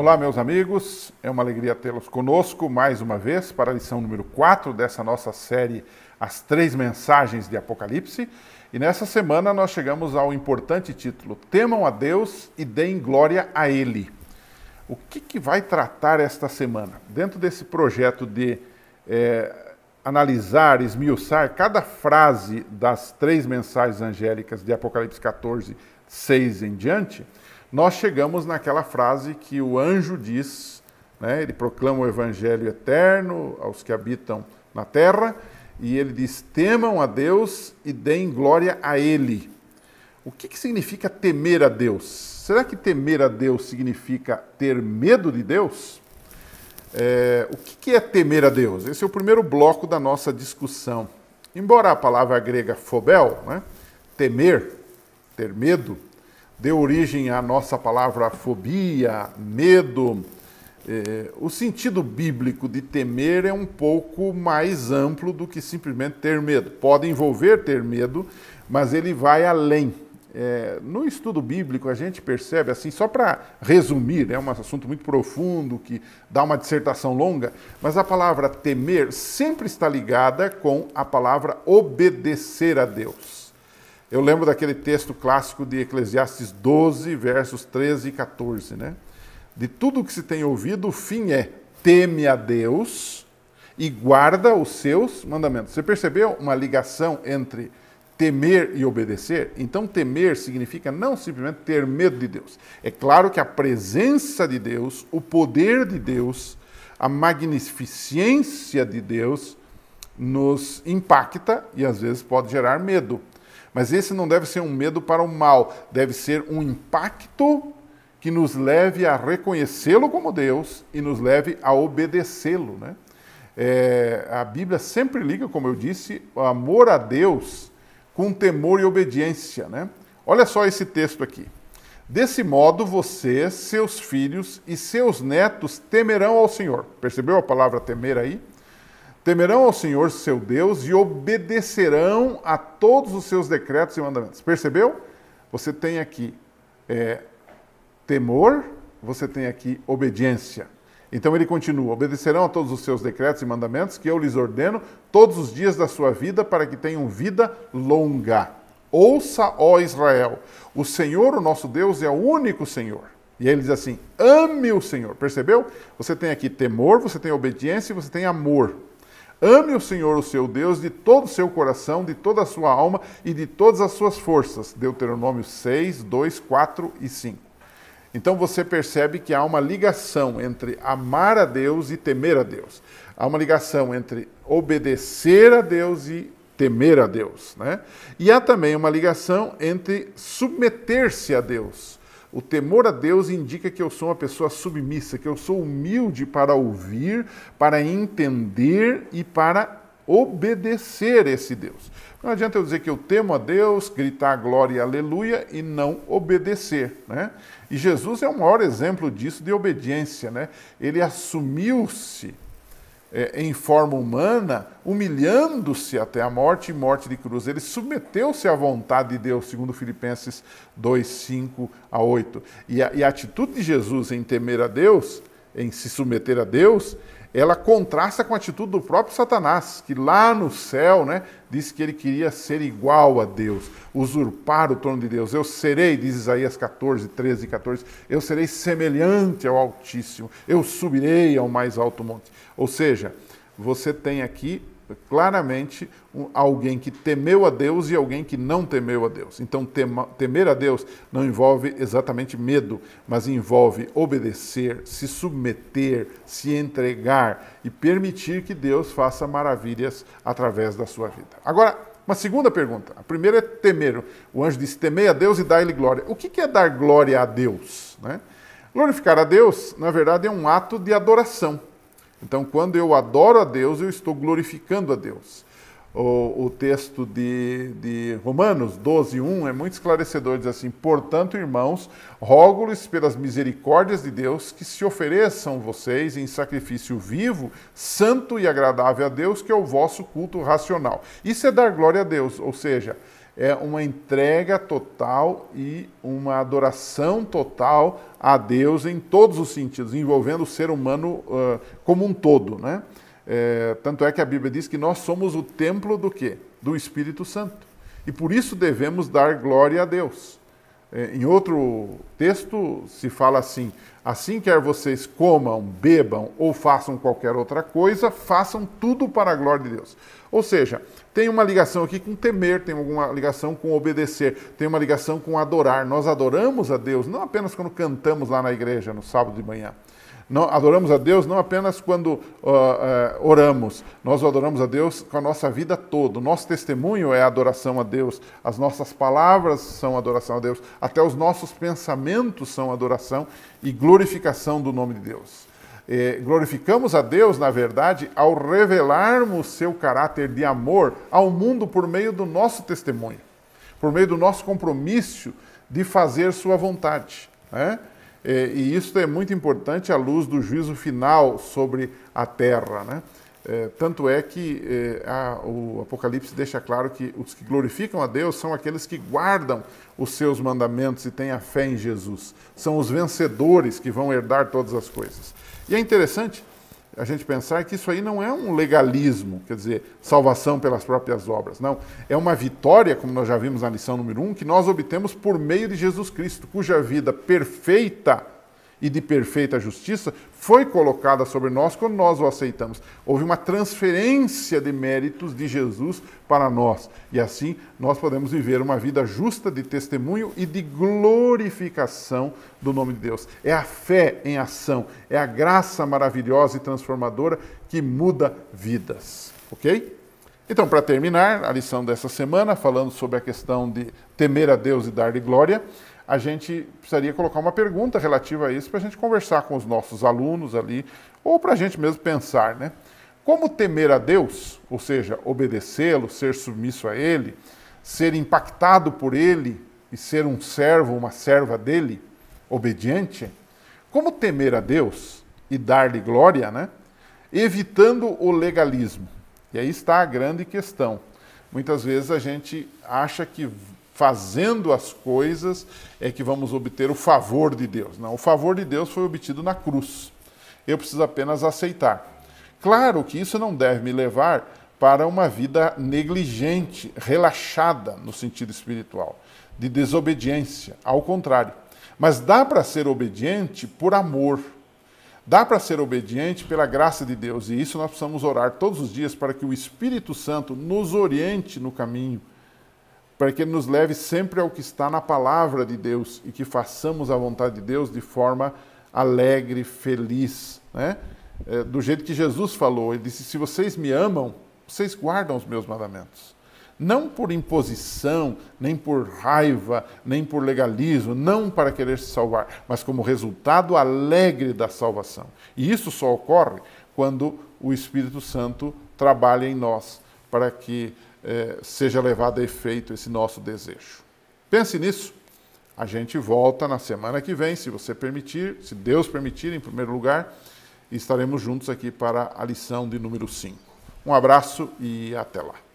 Olá, meus amigos. É uma alegria tê-los conosco mais uma vez para a lição número 4 dessa nossa série As Três Mensagens de Apocalipse. E nessa semana nós chegamos ao importante título Temam a Deus e deem glória a Ele. O que, que vai tratar esta semana? Dentro desse projeto de é, analisar, esmiuçar cada frase das três mensagens angélicas de Apocalipse 14, 6 em diante, nós chegamos naquela frase que o anjo diz, né? ele proclama o evangelho eterno aos que habitam na terra, e ele diz: temam a Deus e deem glória a Ele. O que, que significa temer a Deus? Será que temer a Deus significa ter medo de Deus? É, o que, que é temer a Deus? Esse é o primeiro bloco da nossa discussão. Embora a palavra grega fobel, né, temer, ter medo, deu origem à nossa palavra fobia, medo. É, o sentido bíblico de temer é um pouco mais amplo do que simplesmente ter medo. Pode envolver ter medo, mas ele vai além. É, no estudo bíblico, a gente percebe, assim, só para resumir, é um assunto muito profundo que dá uma dissertação longa, mas a palavra temer sempre está ligada com a palavra obedecer a Deus. Eu lembro daquele texto clássico de Eclesiastes 12, versos 13 e 14, né? De tudo que se tem ouvido, o fim é teme a Deus e guarda os seus mandamentos. Você percebeu uma ligação entre temer e obedecer? Então, temer significa não simplesmente ter medo de Deus. É claro que a presença de Deus, o poder de Deus, a magnificência de Deus nos impacta e às vezes pode gerar medo. Mas esse não deve ser um medo para o mal, deve ser um impacto que nos leve a reconhecê-lo como Deus e nos leve a obedecê-lo. Né? É, a Bíblia sempre liga, como eu disse, o amor a Deus com temor e obediência. Né? Olha só esse texto aqui. Desse modo, você, seus filhos e seus netos temerão ao Senhor. Percebeu a palavra temer aí? Temerão ao Senhor seu Deus e obedecerão a todos os seus decretos e mandamentos. Percebeu? Você tem aqui é, temor, você tem aqui obediência. Então ele continua: obedecerão a todos os seus decretos e mandamentos que eu lhes ordeno todos os dias da sua vida, para que tenham vida longa. Ouça, ó Israel, o Senhor, o nosso Deus, é o único Senhor. E ele diz assim: ame o Senhor. Percebeu? Você tem aqui temor, você tem obediência e você tem amor. Ame o Senhor, o seu Deus, de todo o seu coração, de toda a sua alma e de todas as suas forças. Deuteronômio 6, 2, 4 e 5. Então você percebe que há uma ligação entre amar a Deus e temer a Deus. Há uma ligação entre obedecer a Deus e temer a Deus. Né? E há também uma ligação entre submeter-se a Deus o temor a Deus indica que eu sou uma pessoa submissa, que eu sou humilde para ouvir, para entender e para obedecer esse Deus. Não adianta eu dizer que eu temo a Deus, gritar glória e aleluia e não obedecer, né? E Jesus é o maior exemplo disso de obediência, né? Ele assumiu-se é, em forma humana, humilhando-se até a morte e morte de cruz. Ele submeteu-se à vontade de Deus, segundo Filipenses 2, 5 a 8. E a, e a atitude de Jesus em temer a Deus em se submeter a Deus, ela contrasta com a atitude do próprio Satanás, que lá no céu né, disse que ele queria ser igual a Deus, usurpar o trono de Deus. Eu serei, diz Isaías 14, 13 e 14, eu serei semelhante ao Altíssimo, eu subirei ao mais alto monte. Ou seja, você tem aqui claramente um, alguém que temeu a Deus e alguém que não temeu a Deus. Então, tema, temer a Deus não envolve exatamente medo, mas envolve obedecer, se submeter, se entregar e permitir que Deus faça maravilhas através da sua vida. Agora, uma segunda pergunta. A primeira é temer. O anjo disse: temei a Deus e dá-lhe glória. O que é dar glória a Deus? Né? Glorificar a Deus, na verdade, é um ato de adoração. Então, quando eu adoro a Deus, eu estou glorificando a Deus. O, o texto de, de Romanos 12, 1 é muito esclarecedor, diz assim: Portanto, irmãos, rogo-lhes pelas misericórdias de Deus que se ofereçam vocês em sacrifício vivo, santo e agradável a Deus, que é o vosso culto racional. Isso é dar glória a Deus, ou seja, é uma entrega total e uma adoração total a Deus em todos os sentidos, envolvendo o ser humano uh, como um todo. Né? É, tanto é que a Bíblia diz que nós somos o templo do quê? Do Espírito Santo. E por isso devemos dar glória a Deus. É, em outro texto se fala assim: assim quer vocês comam, bebam ou façam qualquer outra coisa, façam tudo para a glória de Deus. Ou seja, tem uma ligação aqui com temer, tem alguma ligação com obedecer, tem uma ligação com adorar. Nós adoramos a Deus, não apenas quando cantamos lá na igreja no sábado de manhã. Não, adoramos a Deus não apenas quando uh, uh, oramos, nós adoramos a Deus com a nossa vida toda. O nosso testemunho é adoração a Deus, as nossas palavras são adoração a Deus, até os nossos pensamentos são adoração e glorificação do nome de Deus. glorificamos a Deus, na verdade, ao revelarmos seu caráter de amor ao mundo por meio do nosso testemunho, por meio do nosso compromisso de fazer sua vontade. Né? É, e isso é muito importante à luz do juízo final sobre a terra. Né? É, tanto é que é, a, o Apocalipse deixa claro que os que glorificam a Deus são aqueles que guardam os seus mandamentos e têm a fé em Jesus. São os vencedores que vão herdar todas as coisas. E é interessante a gente pensar que isso aí não é um legalismo, quer dizer, salvação pelas próprias obras. Não. É uma vitória, como nós já vimos na lição número 1, um, que nós obtemos por meio de Jesus Cristo, cuja vida perfeita e de perfeita justiça, foi colocada sobre nós quando nós o aceitamos. Houve uma transferência de méritos de Jesus para nós. E assim nós podemos viver uma vida justa de testemunho e de glorificação do nome de Deus. É a fé em ação, é a graça maravilhosa e transformadora que muda vidas. Ok? Então, para terminar a lição dessa semana, falando sobre a questão de temer a Deus e dar-lhe glória a gente precisaria colocar uma pergunta relativa a isso para a gente conversar com os nossos alunos ali, ou para a gente mesmo pensar, né? Como temer a Deus, ou seja, obedecê-lo, ser submisso a Ele, ser impactado por Ele e ser um servo, uma serva dele, obediente? Como temer a Deus e dar-lhe glória, né? Evitando o legalismo. E aí está a grande questão. Muitas vezes a gente acha que fazendo as coisas é que vamos obter o favor de Deus. Não, o favor de Deus foi obtido na cruz. Eu preciso apenas aceitar. Claro que isso não deve me levar para uma vida negligente, relaxada no sentido espiritual, de desobediência, ao contrário. Mas dá para ser obediente por amor. Dá para ser obediente pela graça de Deus, e isso nós precisamos orar todos os dias para que o Espírito Santo nos oriente no caminho para que Ele nos leve sempre ao que está na palavra de Deus e que façamos a vontade de Deus de forma alegre, feliz, né? É, do jeito que Jesus falou, ele disse: Se vocês me amam, vocês guardam os meus mandamentos. Não por imposição, nem por raiva, nem por legalismo, não para querer se salvar, mas como resultado alegre da salvação. E isso só ocorre quando o Espírito Santo trabalha em nós para que é, seja levado a efeito esse nosso desejo. Pense nisso. A gente volta na semana que vem, se você permitir, se Deus permitir, em primeiro lugar, e estaremos juntos aqui para a lição de número 5. Um abraço e até lá.